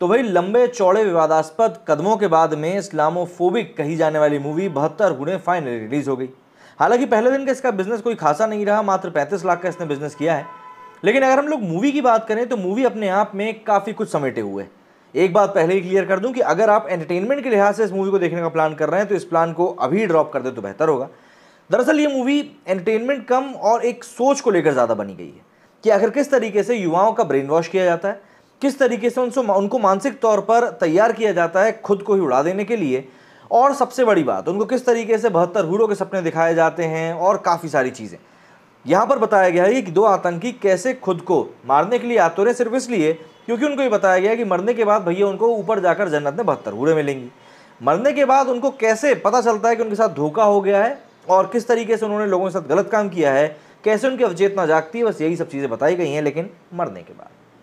तो भाई लंबे चौड़े विवादास्पद कदमों के बाद में इस्लामोफोबिक कही जाने वाली मूवी बहत्तर गुणे फाइनली रिलीज हो गई हालांकि पहले दिन का इसका बिजनेस कोई खासा नहीं रहा मात्र पैंतीस लाख का इसने बिजनेस किया है लेकिन अगर हम लोग मूवी की बात करें तो मूवी अपने आप में काफ़ी कुछ समेटे हुए है एक बात पहले ही क्लियर कर दूं कि अगर आप एंटरटेनमेंट के लिहाज से इस मूवी को देखने का प्लान कर रहे हैं तो इस प्लान को अभी ड्रॉप कर दे तो बेहतर होगा दरअसल ये मूवी एंटरटेनमेंट कम और एक सोच को लेकर ज़्यादा बनी गई है कि आखिर किस तरीके से युवाओं का ब्रेन वॉश किया जाता है किस तरीके से उनसे उनको मानसिक तौर पर तैयार किया जाता है खुद को ही उड़ा देने के लिए और सबसे बड़ी बात उनको किस तरीके से बहत्तर हूरों के सपने दिखाए जाते हैं और काफ़ी सारी चीज़ें यहाँ पर बताया गया है कि दो आतंकी कैसे खुद को मारने के लिए आते रहे सिर्फ इसलिए क्योंकि उनको ये बताया गया कि मरने के बाद भैया उनको ऊपर जाकर जन्नत में बहत्तर हूरे मिलेंगी मरने के बाद उनको कैसे पता चलता है कि उनके साथ धोखा हो गया है और किस तरीके से उन्होंने लोगों के साथ गलत काम किया है कैसे उनकी अवचेतना जागती है बस यही सब चीज़ें बताई गई हैं लेकिन मरने के बाद